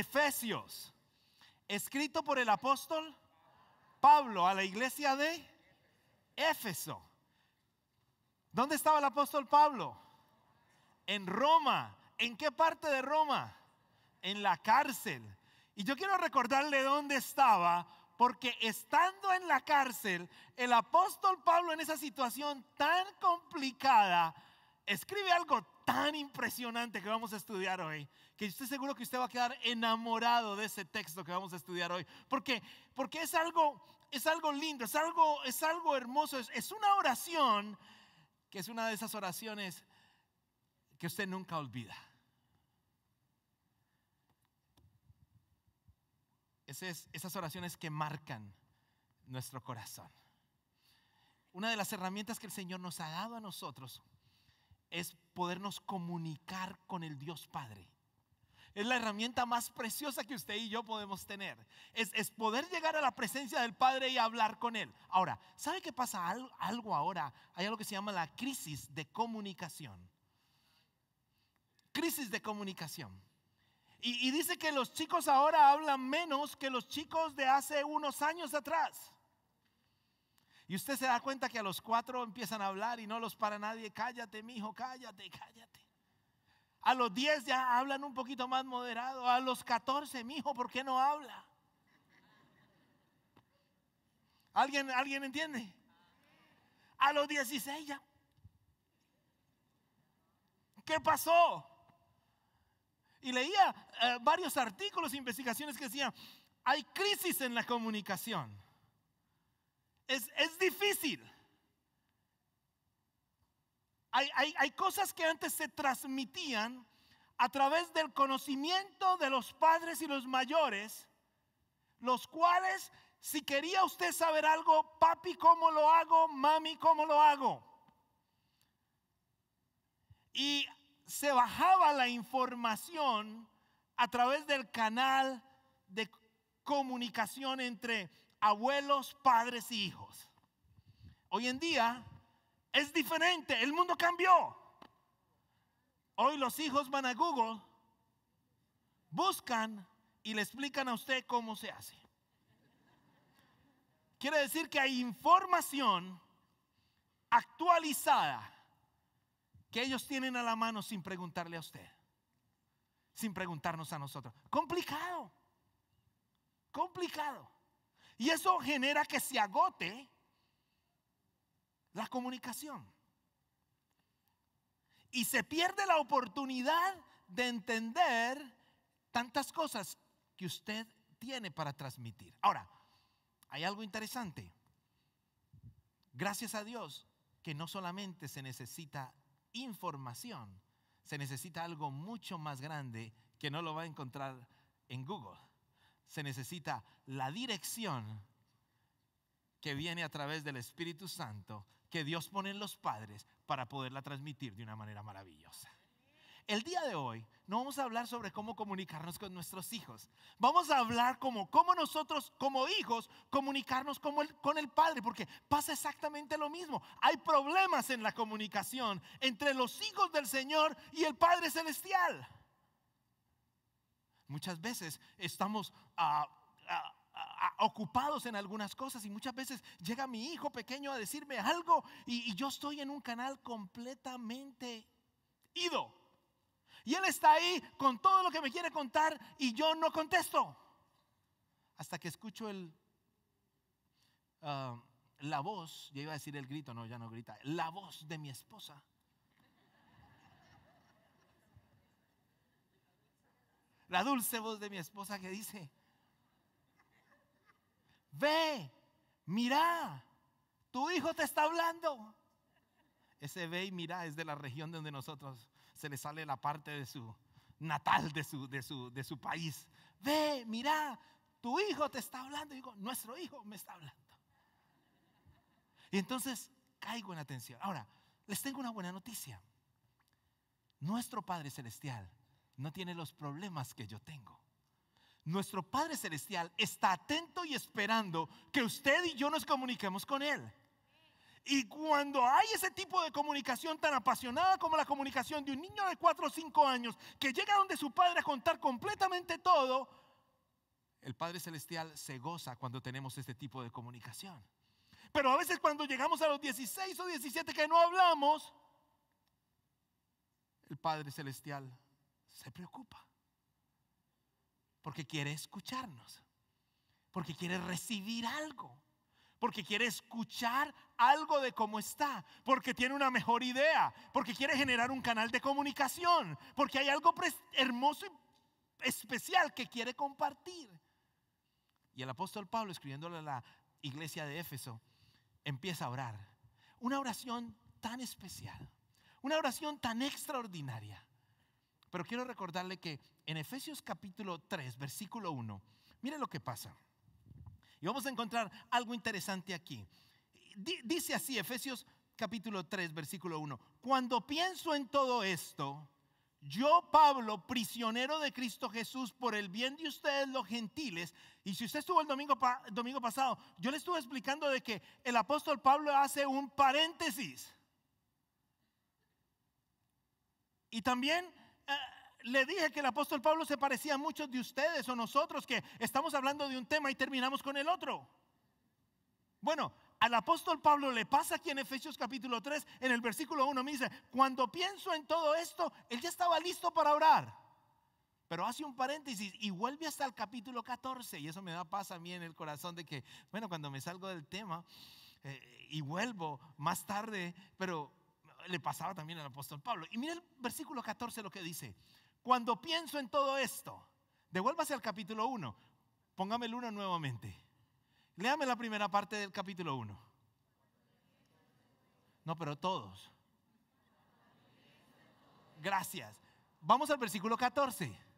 Efesios, escrito por el apóstol Pablo a la iglesia de Éfeso. ¿Dónde estaba el apóstol Pablo? En Roma. ¿En qué parte de Roma? En la cárcel. Y yo quiero recordarle dónde estaba, porque estando en la cárcel, el apóstol Pablo en esa situación tan complicada, escribe algo tan impresionante que vamos a estudiar hoy que estoy seguro que usted va a quedar enamorado de ese texto que vamos a estudiar hoy. Porque, porque es, algo, es algo lindo, es algo, es algo hermoso, es, una oración que es una de esas oraciones que usted nunca olvida. Esas, esas oraciones que marcan nuestro corazón. Una de las herramientas que el Señor nos ha dado a nosotros es podernos comunicar con el Dios Padre es la herramienta más preciosa que usted y yo podemos tener. Es, poder llegar a la presencia del Padre y hablar con Él. Ahora, ¿sabe qué pasa? Algo, ahora, hay algo que se llama la crisis de comunicación. Crisis de comunicación. Y, y dice que los chicos ahora hablan menos que los chicos de hace unos años atrás. Y usted se da cuenta que a los cuatro empiezan a hablar y no los para nadie. Cállate, mi hijo, cállate, cállate. A los 10 ya hablan un poquito más moderado. A los 14, mi hijo, ¿por qué no habla? ¿Alguien, ¿Alguien entiende? A los 16 ya. ¿Qué pasó? Y leía eh, varios artículos e investigaciones que decían, hay crisis en la comunicación. Es, es difícil. Hay, cosas que antes se transmitían a través del conocimiento de los padres y los mayores, los cuales si quería usted saber algo, papi, ¿cómo lo hago? Mami, ¿cómo lo hago? Y se bajaba la información a través del canal de comunicación entre abuelos, padres y hijos. Hoy en día es diferente, el mundo cambió. Hoy los hijos van a Google, buscan y le explican a usted cómo se hace. Quiere decir que hay información actualizada que ellos tienen a la mano sin preguntarle a usted, sin preguntarnos a nosotros. Complicado, complicado. Y eso genera que se agote la comunicación. Y se pierde la oportunidad de entender tantas cosas que usted tiene para transmitir. Ahora, hay algo interesante. Gracias a Dios que no solamente se necesita información, se necesita algo mucho más grande que no lo va a encontrar en Google. Se necesita la dirección que viene a través del Espíritu Santo que Dios pone en los padres para poderla transmitir de una manera maravillosa. El día de hoy no vamos a hablar sobre cómo comunicarnos con nuestros hijos. Vamos a hablar como nosotros como hijos comunicarnos con el padre, porque pasa exactamente lo mismo. Hay problemas en la comunicación entre los hijos del Señor y el Padre Celestial. Muchas veces estamos a ocupados en algunas cosas y muchas veces llega mi hijo pequeño a decirme algo y, yo estoy en un canal completamente ido. Y él está ahí con todo lo que me quiere contar y yo no contesto. Hasta que escucho el, ah, la voz, ya iba a decir el grito, no, ya no grita, la voz de mi esposa. La dulce voz de mi esposa que dice, ve, mira, tu hijo te está hablando. Ese ve y mira es de la región donde nosotros se le sale la parte de su natal, de su, de su, país. Ve, mira, tu hijo te está hablando. Y digo, nuestro hijo me está hablando. Y entonces caigo en atención. Ahora, les tengo una buena noticia. Nuestro Padre Celestial no tiene los problemas que yo tengo nuestro Padre Celestial está atento y esperando que usted y yo nos comuniquemos con Él. Y cuando hay ese tipo de comunicación tan apasionada como la comunicación de un niño de 4 o 5 años que llega donde su padre a contar completamente todo, el Padre Celestial se goza cuando tenemos este tipo de comunicación. Pero a veces cuando llegamos a los 16 o 17 que no hablamos, el Padre Celestial se preocupa. Porque quiere escucharnos. Porque quiere recibir algo. Porque quiere escuchar algo de cómo está. Porque tiene una mejor idea. Porque quiere generar un canal de comunicación. Porque hay algo hermoso y especial que quiere compartir. Y el apóstol Pablo, escribiéndole a la iglesia de Éfeso, empieza a orar. Una oración tan especial, una oración tan extraordinaria, pero quiero recordarle que en Efesios capítulo 3, versículo 1, mire lo que pasa. Y vamos a encontrar algo interesante aquí. Dice así Efesios capítulo 3, versículo 1. Cuando pienso en todo esto, yo, Pablo, prisionero de Cristo Jesús, por el bien de ustedes los gentiles, y si usted estuvo el domingo, domingo pasado, yo le estuve explicando de que el apóstol Pablo hace un paréntesis. Y también eh, le dije que el apóstol Pablo se parecía a muchos de ustedes o nosotros que estamos hablando de un tema y terminamos con el otro. Bueno, al apóstol Pablo le pasa aquí en Efesios capítulo 3, en el versículo 1, me dice, cuando pienso en todo esto, él ya estaba listo para orar. Pero hace un paréntesis y vuelve hasta el capítulo 14. Y eso me da paz a mí en el corazón de que, bueno, cuando me salgo del tema eh, y vuelvo más tarde, pero le pasaba también al apóstol Pablo. Y mira el versículo 14 lo que dice. Cuando pienso en todo esto, devuélvase al capítulo 1, póngame el 1 nuevamente. Léame la primera parte del capítulo 1. No, pero todos. Gracias. Vamos al versículo 14.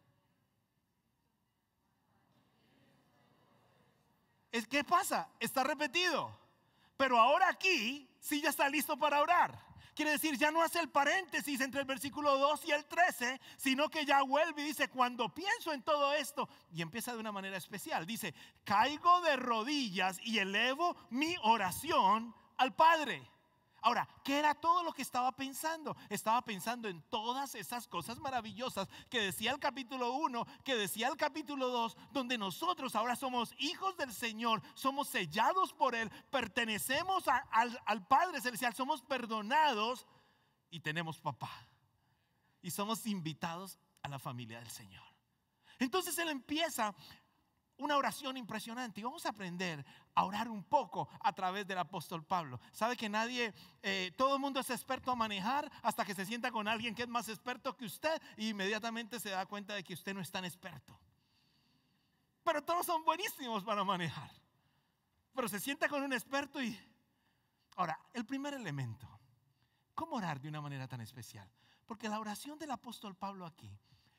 ¿Qué pasa? Está repetido. Pero ahora aquí si ya está listo para orar. Quiere decir, ya no hace el paréntesis entre el versículo 2 y el 13, sino que ya vuelve y dice, cuando pienso en todo esto, y empieza de una manera especial, dice, caigo de rodillas y elevo mi oración al Padre. Ahora, ¿qué era todo lo que estaba pensando? Estaba pensando en todas esas cosas maravillosas que decía el capítulo 1, que decía el capítulo 2, donde nosotros ahora somos hijos del Señor, somos sellados por Él, pertenecemos al, al Padre Celestial, somos perdonados y tenemos papá. Y somos invitados a la familia del Señor. Entonces Él empieza una oración impresionante. Y vamos a aprender a orar un poco a través del apóstol Pablo. Sabe que nadie, eh, todo el mundo es experto a manejar hasta que se sienta con alguien que es más experto que usted y inmediatamente se da cuenta de que usted no es tan experto. Pero todos son buenísimos para manejar. Pero se sienta con un experto y... Ahora, el primer elemento, ¿cómo orar de una manera tan especial? Porque la oración del apóstol Pablo aquí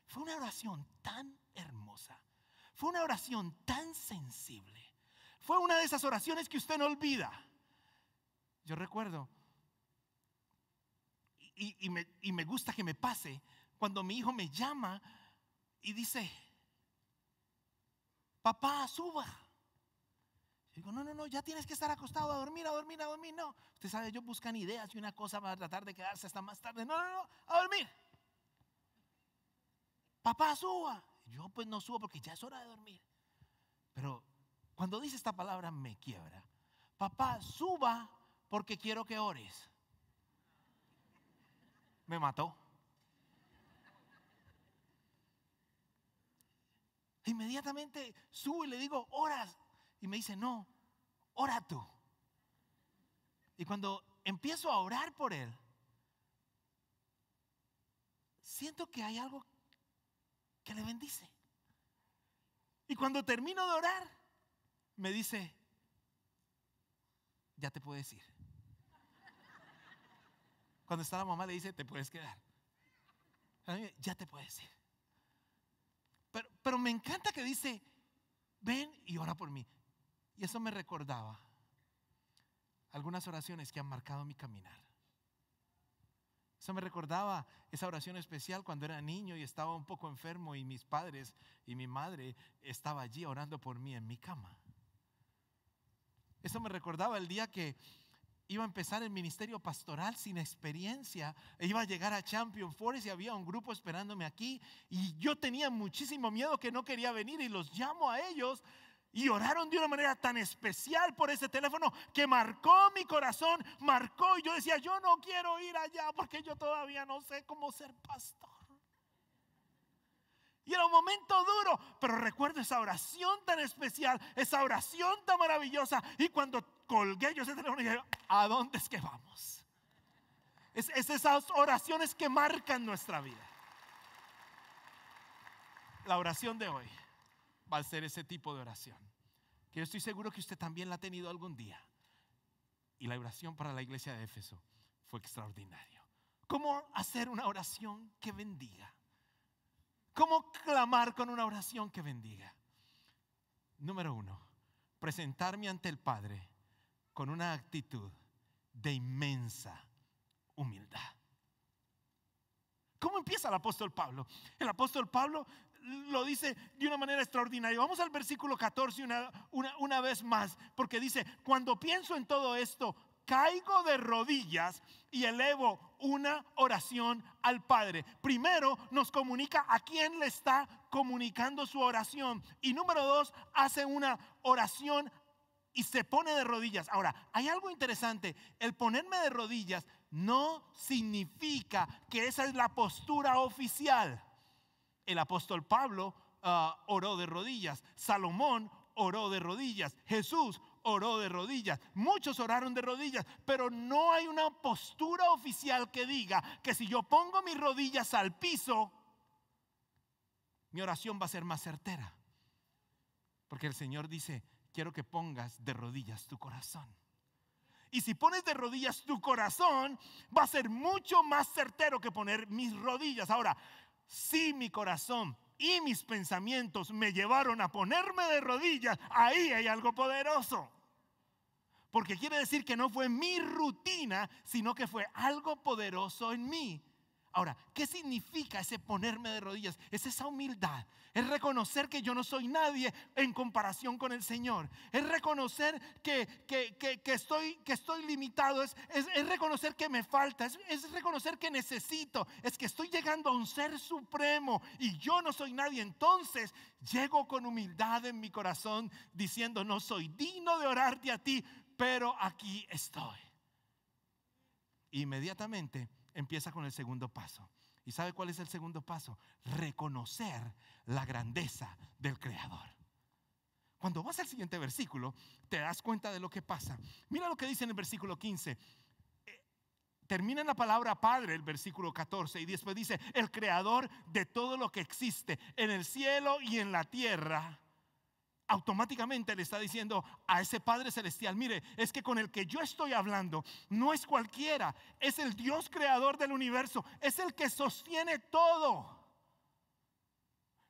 fue una oración tan hermosa fue una oración tan sensible. Fue una de esas oraciones que usted no olvida. Yo recuerdo, y, me, gusta que me pase, cuando mi hijo me llama y dice, papá, suba. Yo digo, no, no, no, ya tienes que estar acostado a dormir, a dormir, a dormir. No, usted sabe, ellos buscan ideas y una cosa va a tratar de quedarse hasta más tarde. No, no, no, a dormir. Papá, suba yo pues no subo porque ya es hora de dormir. Pero cuando dice esta palabra me quiebra. Papá, suba porque quiero que ores. Me mató. Inmediatamente subo y le digo, oras. Y me dice, no, ora tú. Y cuando empiezo a orar por él, siento que hay algo que que le bendice. Y cuando termino de orar, me dice, ya te puedes ir. Cuando está la mamá le dice, te puedes quedar. ya te puedes ir. Pero, pero me encanta que dice, ven y ora por mí. Y eso me recordaba algunas oraciones que han marcado mi caminar. Eso me recordaba esa oración especial cuando era niño y estaba un poco enfermo y mis padres y mi madre estaba allí orando por mí en mi cama. Eso me recordaba el día que iba a empezar el ministerio pastoral sin experiencia. E iba a llegar a Champion Forest y había un grupo esperándome aquí. Y yo tenía muchísimo miedo que no quería venir y los llamo a ellos y oraron de una manera tan especial por ese teléfono que marcó mi corazón, marcó y yo decía, yo no quiero ir allá porque yo todavía no sé cómo ser pastor. Y era un momento duro, pero recuerdo esa oración tan especial, esa oración tan maravillosa. Y cuando colgué yo ese teléfono dije, ¿a dónde es que vamos? es esas oraciones que marcan nuestra vida. La oración de hoy va a ese tipo de oración. Que yo estoy seguro que usted también la ha tenido algún día. Y la oración para la iglesia de Éfeso fue extraordinario. ¿Cómo hacer una oración que bendiga? ¿Cómo clamar con una oración que bendiga? Número uno, presentarme ante el Padre con una actitud de inmensa humildad. ¿Cómo empieza el apóstol Pablo? El apóstol Pablo lo dice de una manera extraordinaria. Vamos al versículo 14 una, una, vez más, porque dice, cuando pienso en todo esto, caigo de rodillas y elevo una oración al Padre. Primero nos comunica a quién le está comunicando su oración. Y número dos, hace una oración y se pone de rodillas. Ahora, hay algo interesante. El ponerme de rodillas no significa que esa es la postura oficial. El apóstol Pablo ah, oró de rodillas, Salomón oró de rodillas, Jesús oró de rodillas, muchos oraron de rodillas, pero no hay una postura oficial que diga que si yo pongo mis rodillas al piso, mi oración va a ser más certera. Porque el Señor dice, quiero que pongas de rodillas tu corazón. Y si pones de rodillas tu corazón, va a ser mucho más certero que poner mis rodillas. Ahora, si mi corazón y mis pensamientos me llevaron a ponerme de rodillas, ahí hay algo poderoso. Porque quiere decir que no fue mi rutina, sino que fue algo poderoso en mí Ahora, ¿qué significa ese ponerme de rodillas? Es esa humildad. Es reconocer que yo no soy nadie en comparación con el Señor. Es reconocer que, estoy, que estoy limitado. Es, reconocer que me falta. Es, es, reconocer que necesito. Es que estoy llegando a un ser supremo y yo no soy nadie. Entonces llego con humildad en mi corazón diciendo, no soy digno de orarte a ti, pero aquí estoy. Inmediatamente empieza con el segundo paso. ¿Y sabe cuál es el segundo paso? Reconocer la grandeza del Creador. Cuando vas al siguiente versículo, te das cuenta de lo que pasa. Mira lo que dice en el versículo 15. Eh, termina la palabra Padre el versículo 14 y después dice, el creador de todo lo que existe en el cielo y en la tierra automáticamente le está diciendo a ese Padre Celestial, mire, es que con el que yo estoy hablando no es cualquiera, es el Dios creador del universo, es el que sostiene todo.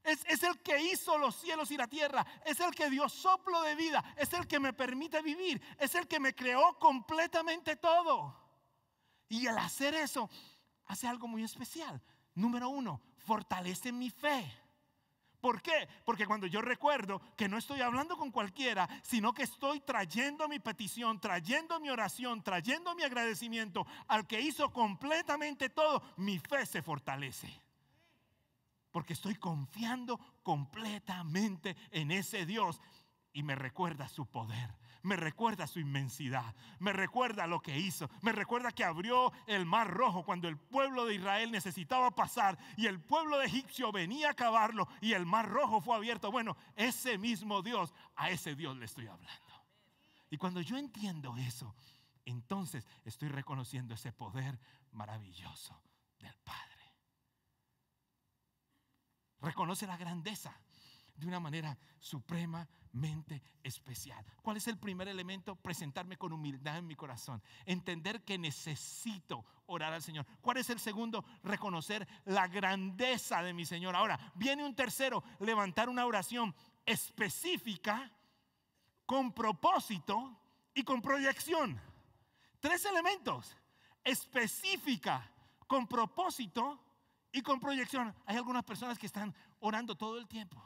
Es, el que hizo los cielos y la tierra, es el que dio soplo de vida, es el que me permite vivir, es el que me creó completamente todo. Y al hacer eso, hace algo muy especial. Número uno, fortalece mi fe. ¿Por qué? Porque cuando yo recuerdo que no estoy hablando con cualquiera, sino que estoy trayendo mi petición, trayendo mi oración, trayendo mi agradecimiento al que hizo completamente todo, mi fe se fortalece. Porque estoy confiando completamente en ese Dios y me recuerda su poder, me recuerda su inmensidad, me recuerda lo que hizo, me recuerda que abrió el mar rojo cuando el pueblo de Israel necesitaba pasar y el pueblo de egipcio venía a cavarlo y el mar rojo fue abierto. Bueno, ese mismo Dios, a ese Dios le estoy hablando. Y cuando yo entiendo eso, entonces estoy reconociendo ese poder maravilloso del Padre. Reconoce la grandeza de una manera supremamente especial. ¿Cuál es el primer elemento? Presentarme con humildad en mi corazón. Entender que necesito orar al Señor. ¿Cuál es el segundo? Reconocer la grandeza de mi Señor. Ahora, viene un tercero, levantar una oración específica, con propósito y con proyección. Tres elementos. Específica, con propósito y con proyección. Hay algunas personas que están orando todo el tiempo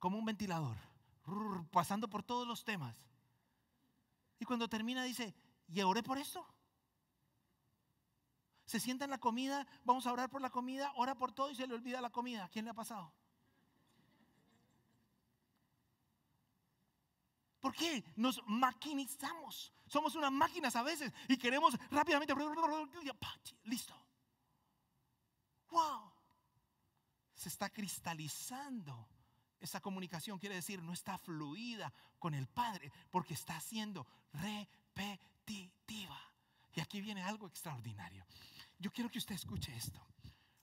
como un ventilador, pasando por todos los temas. Y cuando termina dice, ¿y oré por esto? Se sienta en la comida, vamos a orar por la comida, ora por todo y se le olvida la comida. quién le ha pasado? ¿Por qué? Nos maquinizamos. Somos unas máquinas a veces y queremos rápidamente. Listo. ¡Wow! Se está cristalizando esa comunicación quiere decir no está fluida con el Padre porque está siendo repetitiva. Y aquí viene algo extraordinario. Yo quiero que usted escuche esto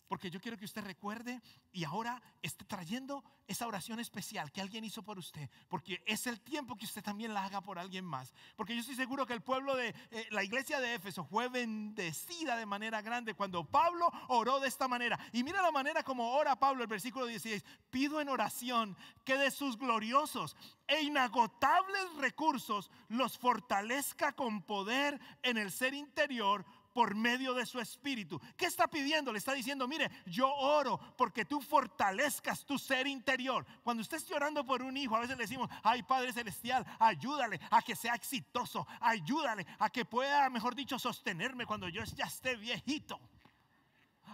porque yo quiero que usted recuerde y ahora esté trayendo esa oración especial que alguien hizo por usted, porque es el tiempo que usted también la haga por alguien más, porque yo estoy seguro que el pueblo de eh, la iglesia de Éfeso fue bendecida de manera grande cuando Pablo oró de esta manera. Y mira la manera como ora Pablo, el versículo 16, pido en oración que de sus gloriosos e inagotables recursos los fortalezca con poder en el ser interior por medio de su espíritu. ¿Qué está pidiendo? Le está diciendo, mire, yo oro porque tú fortalezcas tu ser interior. Cuando usted esté orando por un hijo, a veces le decimos, ay Padre Celestial, ayúdale a que sea exitoso, ayúdale a que pueda, mejor dicho, sostenerme cuando yo ya esté viejito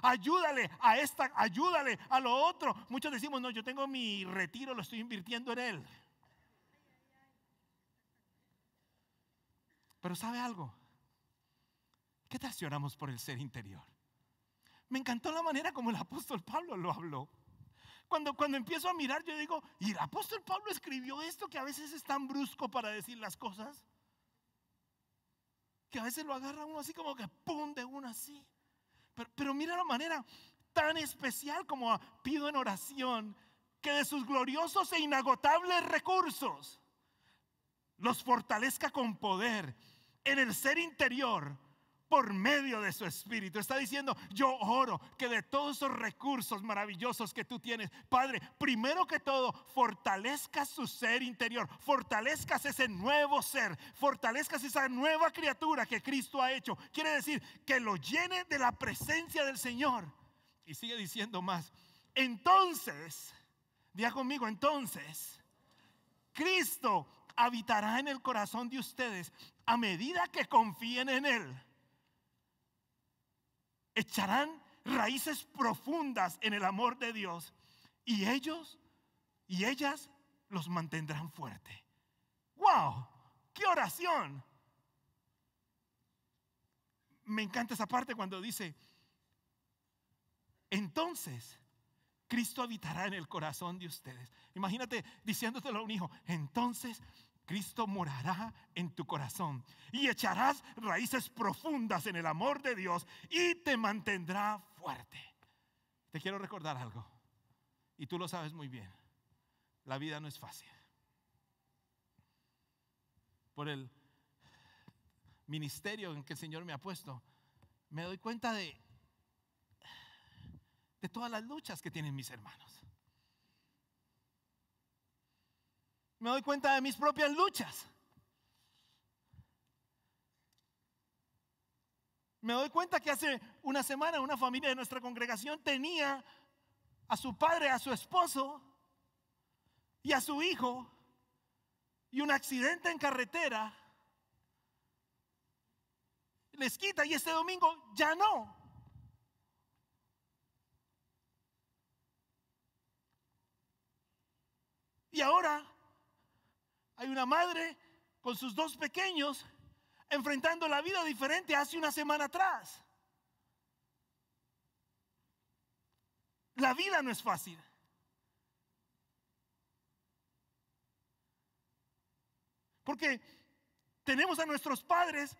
ayúdale a esta, ayúdale a lo otro. Muchos decimos, no, yo tengo mi retiro, lo estoy invirtiendo en él. Pero ¿sabe algo? ¿Qué tal por el ser interior? Me encantó la manera como el apóstol Pablo lo habló. Cuando, cuando empiezo a mirar, yo digo, ¿y el apóstol Pablo escribió esto que a veces es tan brusco para decir las cosas? Que a veces lo agarra uno así como que pum de uno así. Pero, pero mira la manera tan especial como pido en oración que de sus gloriosos e inagotables recursos los fortalezca con poder en el ser interior por medio de su Espíritu. Está diciendo, yo oro que de todos esos recursos maravillosos que tú tienes, Padre, primero que todo, fortalezcas su ser interior, fortalezcas ese nuevo ser, fortalezcas esa nueva criatura que Cristo ha hecho. Quiere decir que lo llene de la presencia del Señor. Y sigue diciendo más. Entonces, Día conmigo, entonces, Cristo habitará en el corazón de ustedes a medida que confíen en Él echarán raíces profundas en el amor de Dios y ellos y ellas los mantendrán fuerte. ¡Wow! ¡Qué oración! Me encanta esa parte cuando dice, entonces Cristo habitará en el corazón de ustedes. Imagínate diciéndotelo a un hijo, entonces Cristo morará en tu corazón y echarás raíces profundas en el amor de Dios y te mantendrá fuerte. Te quiero recordar algo, y tú lo sabes muy bien, la vida no es fácil. Por el ministerio en que el Señor me ha puesto, me doy cuenta de, de todas las luchas que tienen mis hermanos. me doy cuenta de mis propias luchas. Me doy cuenta que hace una semana una familia de nuestra congregación tenía a su padre, a su esposo y a su hijo y un accidente en carretera. Les quita y este domingo ya no. Y ahora hay una madre con sus dos pequeños enfrentando la vida diferente hace una semana atrás. La vida no es fácil. Porque tenemos a nuestros padres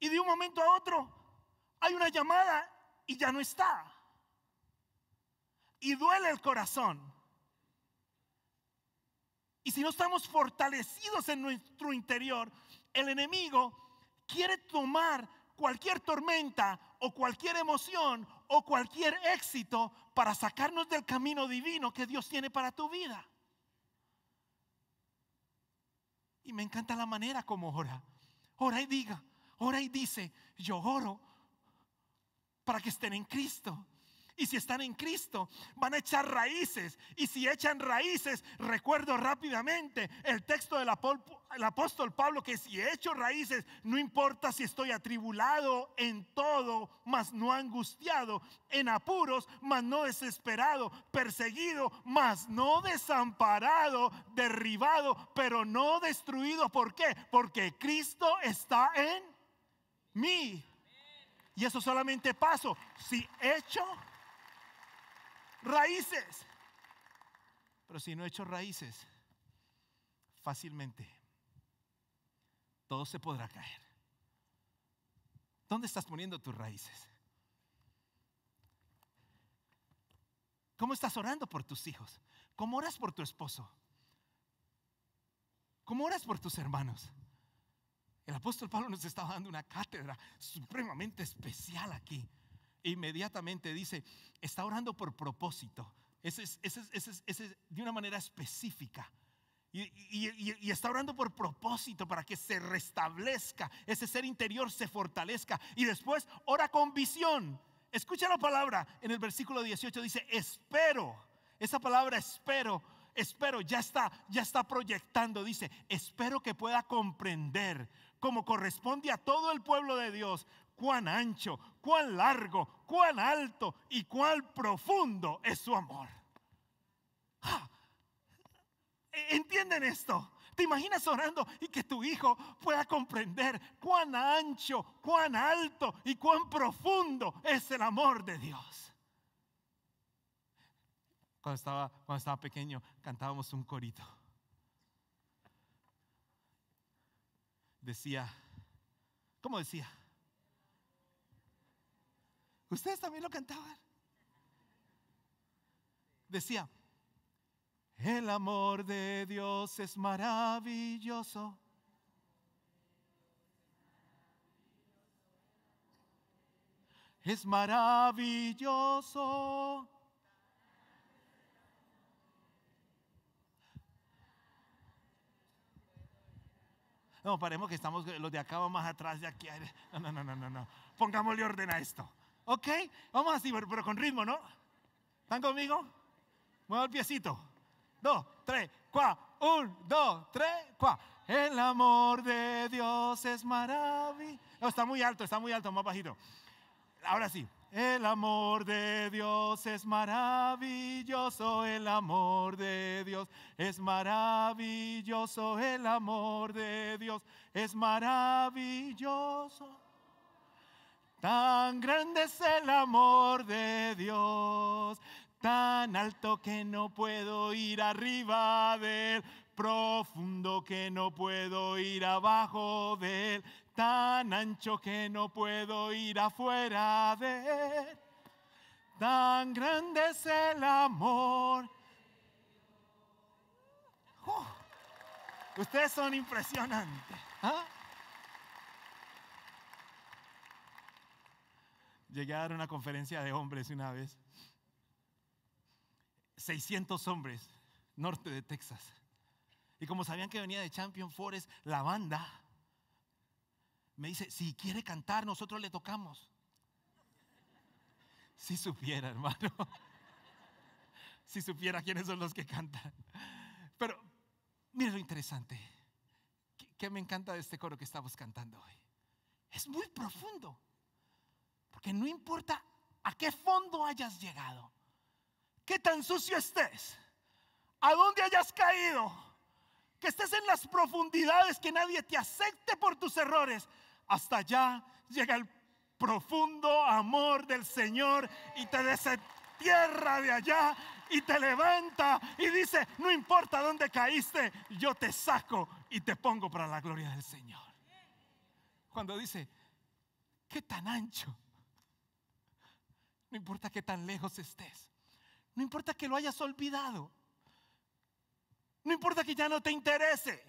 y de un momento a otro hay una llamada y ya no está. Y duele el corazón. Y si no estamos fortalecidos en nuestro interior, el enemigo quiere tomar cualquier tormenta o cualquier emoción o cualquier éxito para sacarnos del camino divino que Dios tiene para tu vida. Y me encanta la manera como ora. Ora y diga, ora y dice, yo oro para que estén en Cristo y si están en Cristo, van a echar raíces. Y si echan raíces, recuerdo rápidamente el texto del apóstol Pablo que si he hecho raíces, no importa si estoy atribulado en todo, mas no angustiado, en apuros, mas no desesperado, perseguido, mas no desamparado, derribado, pero no destruido. ¿Por qué? Porque Cristo está en mí. Y eso solamente paso si he hecho raíces. Pero si no he hecho raíces, fácilmente todo se podrá caer. ¿Dónde estás poniendo tus raíces? ¿Cómo estás orando por tus hijos? ¿Cómo oras por tu esposo? ¿Cómo oras por tus hermanos? El apóstol Pablo nos está dando una cátedra supremamente especial aquí inmediatamente dice, está orando por propósito. Ese es, de una manera específica. Y, está orando por propósito para que se restablezca, ese ser interior se fortalezca. Y después ora con visión. Escucha la palabra en el versículo 18, dice, espero. Esa palabra espero, espero, ya está, ya está proyectando. Dice, espero que pueda comprender como corresponde a todo el pueblo de Dios cuán ancho, cuán largo, cuán alto y cuán profundo es su amor. Ah, ¿Entienden esto? ¿Te imaginas orando y que tu hijo pueda comprender cuán ancho, cuán alto y cuán profundo es el amor de Dios? Cuando estaba, cuando estaba pequeño cantábamos un corito. Decía, ¿cómo decía? Ustedes también lo cantaban. Decía, el amor de Dios es maravilloso. Es maravilloso. No, paremos que estamos, los de acá más atrás de aquí. No, no, no, no, no. Pongámosle orden a esto. ¿Ok? Vamos así, pero, con ritmo, ¿no? ¿Están conmigo? Muevo el piecito. Dos, tres, cuá, Un, dos, tres, cuá. El amor de Dios es maravilloso. está muy alto, está muy alto, más bajito. Ahora sí. El amor de Dios es maravilloso, el amor de Dios es maravilloso, el amor de Dios es maravilloso. Tan grande es el amor de Dios, tan alto que no puedo ir arriba de él, profundo que no puedo ir abajo de él, tan ancho que no puedo ir afuera de él. Tan grande es el amor. Uh. Ustedes son impresionantes. ¿ah? Llegué a dar una conferencia de hombres una vez. 600 hombres, norte de Texas. Y como sabían que venía de Champion Forest, la banda me dice, si quiere cantar, nosotros le tocamos. Si supiera, hermano. si supiera quiénes son los que cantan. Pero mire lo interesante. que me encanta de este coro que estamos cantando hoy? Es muy profundo. Porque no importa a qué fondo hayas llegado, qué tan sucio estés, a dónde hayas caído, que estés en las profundidades, que nadie te acepte por tus errores, hasta allá llega el profundo amor del Señor y te desentierra de allá y te levanta y dice, no importa dónde caíste, yo te saco y te pongo para la gloria del Señor. Cuando dice, qué tan ancho no importa que tan lejos estés. No importa que lo hayas olvidado. No importa que ya no te interese.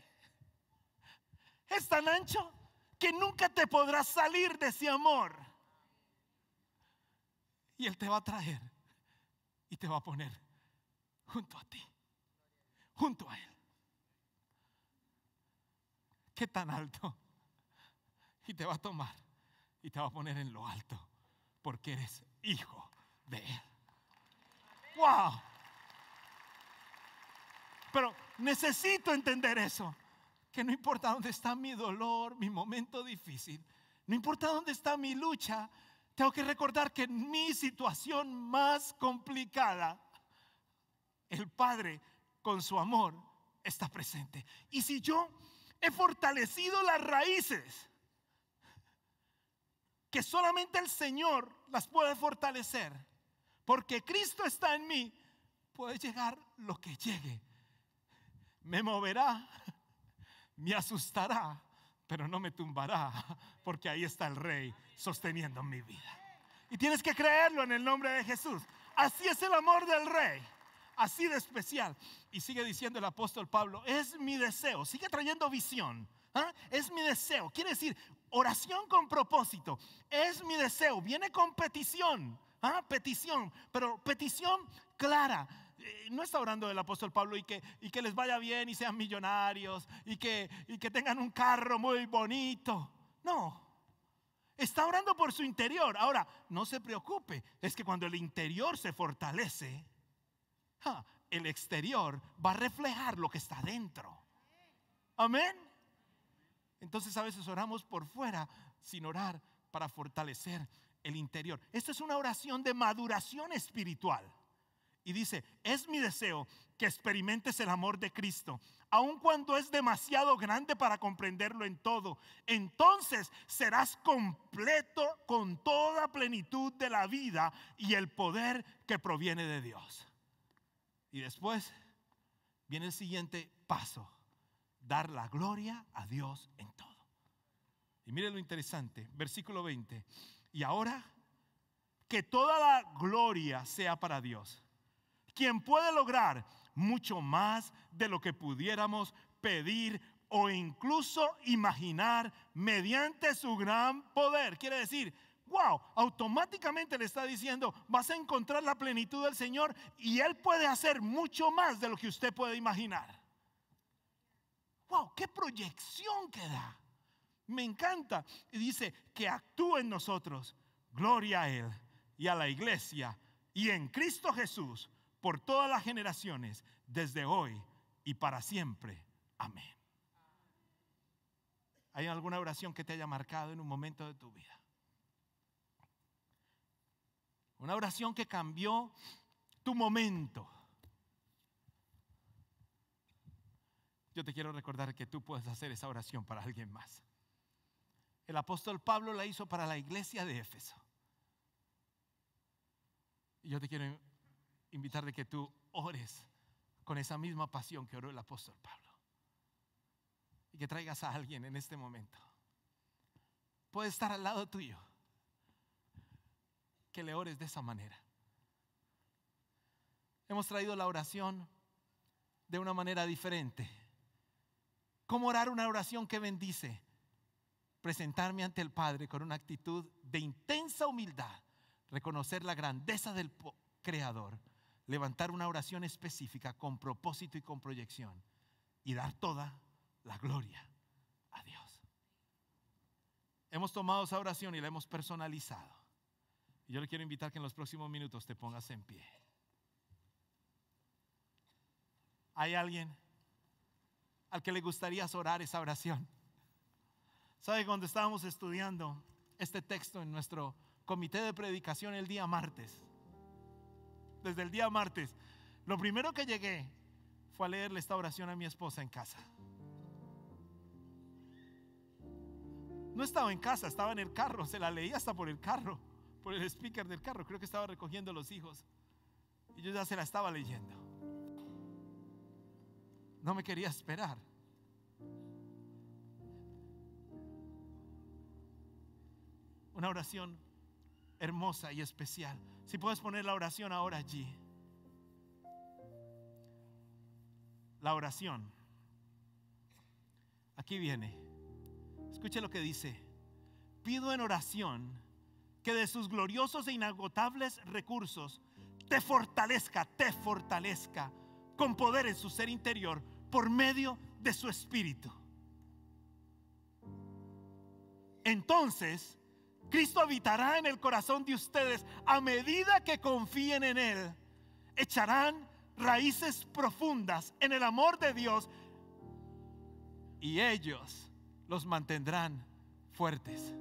Es tan ancho que nunca te podrás salir de ese amor. Y Él te va a traer y te va a poner junto a ti, junto a Él. ¿Qué tan alto? Y te va a tomar y te va a poner en lo alto porque eres hijo de Él. ¡Wow! Pero necesito entender eso, que no importa dónde está mi dolor, mi momento difícil, no importa dónde está mi lucha, tengo que recordar que en mi situación más complicada, el Padre con su amor está presente. Y si yo he fortalecido las raíces, que solamente el Señor las puede fortalecer. Porque Cristo está en mí, puede llegar lo que llegue. Me moverá, me asustará, pero no me tumbará, porque ahí está el Rey sosteniendo mi vida. Y tienes que creerlo en el nombre de Jesús. Así es el amor del Rey, así de especial. Y sigue diciendo el apóstol Pablo, es mi deseo, sigue trayendo visión. ¿ah? Es mi deseo. Quiere decir, Oración con propósito. Es mi deseo. Viene con petición. ¿ah? Petición. Pero petición clara. Eh, no está orando del apóstol Pablo y que, y que les vaya bien y sean millonarios y que, que tengan un carro muy bonito. No. Está orando por su interior. Ahora, no se preocupe. Es que cuando el interior se fortalece, el exterior va a reflejar lo que está dentro. Amén. Entonces a veces oramos por fuera sin orar para fortalecer el interior. Esta es una oración de maduración espiritual. Y dice, es mi deseo que experimentes el amor de Cristo, aun cuando es demasiado grande para comprenderlo en todo. Entonces serás completo con toda plenitud de la vida y el poder que proviene de Dios. Y después viene el siguiente paso dar la gloria a Dios en todo. Y mire lo interesante, versículo 20. Y ahora, que toda la gloria sea para Dios, quien puede lograr mucho más de lo que pudiéramos pedir o incluso imaginar mediante su gran poder. Quiere decir, wow, automáticamente le está diciendo, vas a encontrar la plenitud del Señor y Él puede hacer mucho más de lo que usted puede imaginar wow, qué proyección que da. Me encanta. Y dice que actúe en nosotros. Gloria a Él y a la iglesia y en Cristo Jesús por todas las generaciones, desde hoy y para siempre. Amén. ¿Hay alguna oración que te haya marcado en un momento de tu vida? Una oración que cambió tu momento yo te quiero recordar que tú puedes hacer esa oración para alguien más. El apóstol Pablo la hizo para la iglesia de Éfeso. Y yo te quiero invitar de que tú ores con esa misma pasión que oró el apóstol Pablo. Y que traigas a alguien en este momento. Puede estar al lado tuyo. Que le ores de esa manera. Hemos traído la oración de una manera diferente ¿Cómo orar una oración que bendice? Presentarme ante el Padre con una actitud de intensa humildad, reconocer la grandeza del Creador, levantar una oración específica con propósito y con proyección y dar toda la gloria a Dios. Hemos tomado esa oración y la hemos personalizado. Y yo le quiero invitar que en los próximos minutos te pongas en pie. ¿Hay alguien al que le gustaría orar esa oración. ¿Sabe? Cuando estábamos estudiando este texto en nuestro comité de predicación el día martes, desde el día martes, lo primero que llegué fue a leerle esta oración a mi esposa en casa. No estaba en casa, estaba en el carro, se la leía hasta por el carro, por el speaker del carro, creo que estaba recogiendo los hijos. Y yo ya se la estaba leyendo. No me quería esperar. Una oración hermosa y especial. Si puedes poner la oración ahora allí. La oración. Aquí viene. Escuche lo que dice. Pido en oración que de sus gloriosos e inagotables recursos te fortalezca, te fortalezca con poder en su ser interior por medio de su Espíritu. Entonces, Cristo habitará en el corazón de ustedes a medida que confíen en Él. Echarán raíces profundas en el amor de Dios y ellos los mantendrán fuertes.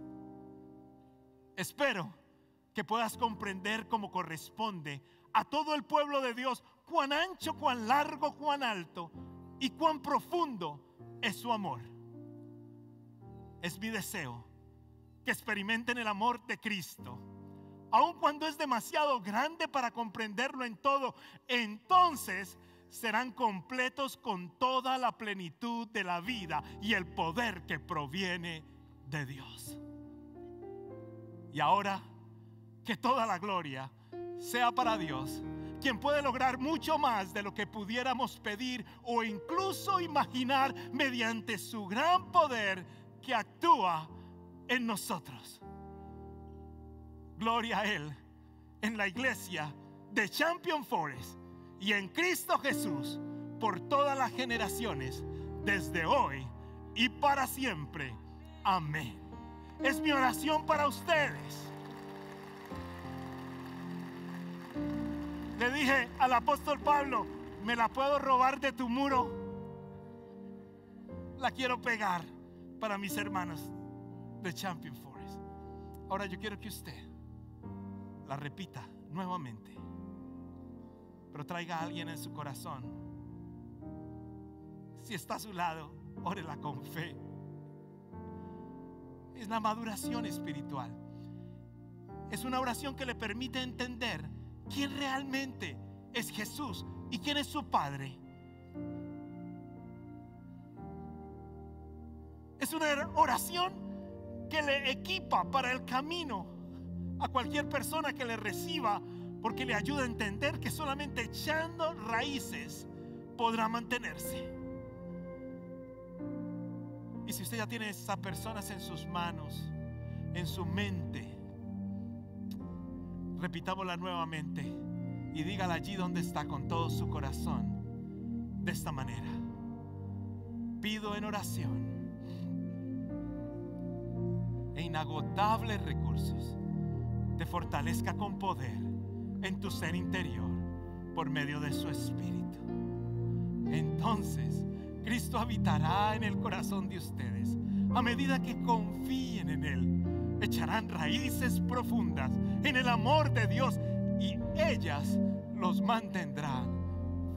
Espero que puedas comprender cómo corresponde a todo el pueblo de Dios, cuán ancho, cuán largo, cuán alto y cuán profundo es su amor. Es mi deseo que experimenten el amor de Cristo. Aun cuando es demasiado grande para comprenderlo en todo, entonces serán completos con toda la plenitud de la vida y el poder que proviene de Dios. Y ahora, que toda la gloria sea para Dios quien puede lograr mucho más de lo que pudiéramos pedir o incluso imaginar mediante su gran poder que actúa en nosotros. Gloria a Él en la iglesia de Champion Forest y en Cristo Jesús por todas las generaciones, desde hoy y para siempre. Amén. Es mi oración para ustedes Le dije al apóstol Pablo, me la puedo robar de tu muro. La quiero pegar para mis hermanos de Champion Forest. Ahora yo quiero que usted la repita nuevamente, pero traiga a alguien en su corazón. Si está a su lado, órela con fe. Es la maduración espiritual. Es una oración que le permite entender quién realmente es Jesús y quién es su Padre. Es una oración que le equipa para el camino a cualquier persona que le reciba porque le ayuda a entender que solamente echando raíces podrá mantenerse. Y si usted ya tiene esas personas en sus manos, en su mente, Repitámosla nuevamente y dígala allí donde está con todo su corazón. De esta manera, pido en oración e inagotables recursos te fortalezca con poder en tu ser interior por medio de su espíritu. Entonces, Cristo habitará en el corazón de ustedes a medida que confíen en Él echarán raíces profundas en el amor de Dios y ellas los mantendrán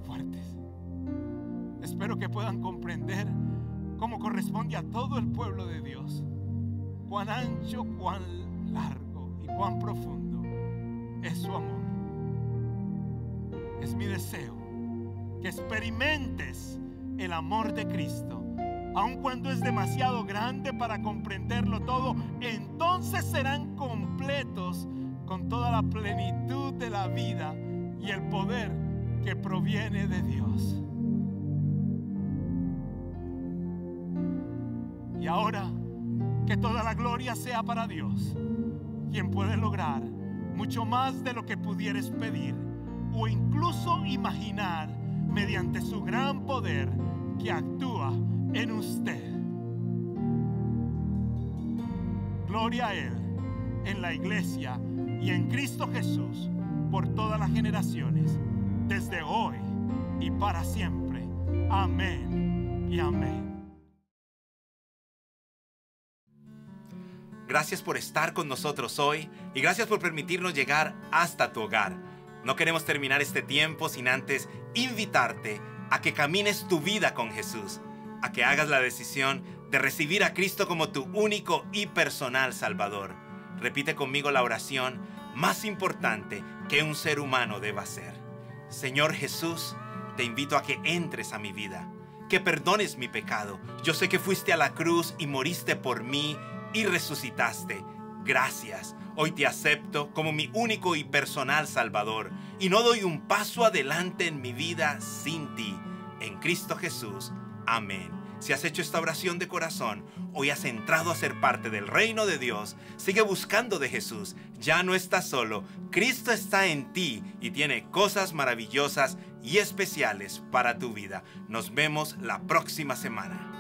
fuertes. Espero que puedan comprender cómo corresponde a todo el pueblo de Dios, cuán ancho, cuán largo y cuán profundo es su amor. Es mi deseo que experimentes el amor de Cristo aun cuando es demasiado grande para comprenderlo todo, entonces serán completos con toda la plenitud de la vida y el poder que proviene de Dios. Y ahora que toda la gloria sea para Dios, quien puede lograr mucho más de lo que pudieres pedir o incluso imaginar mediante su gran poder que actúa en usted. Gloria a Él en la iglesia y en Cristo Jesús por todas las generaciones, desde hoy y para siempre. Amén y amén. Gracias por estar con nosotros hoy y gracias por permitirnos llegar hasta tu hogar. No queremos terminar este tiempo sin antes invitarte a que camines tu vida con Jesús a que hagas la decisión de recibir a Cristo como tu único y personal Salvador. Repite conmigo la oración más importante que un ser humano deba hacer. Señor Jesús, te invito a que entres a mi vida, que perdones mi pecado. Yo sé que fuiste a la cruz y moriste por mí y resucitaste. Gracias. Hoy te acepto como mi único y personal Salvador y no doy un paso adelante en mi vida sin ti. En Cristo Jesús. Amén. Si has hecho esta oración de corazón, hoy has entrado a ser parte del reino de Dios, sigue buscando de Jesús, ya no estás solo, Cristo está en ti y tiene cosas maravillosas y especiales para tu vida. Nos vemos la próxima semana.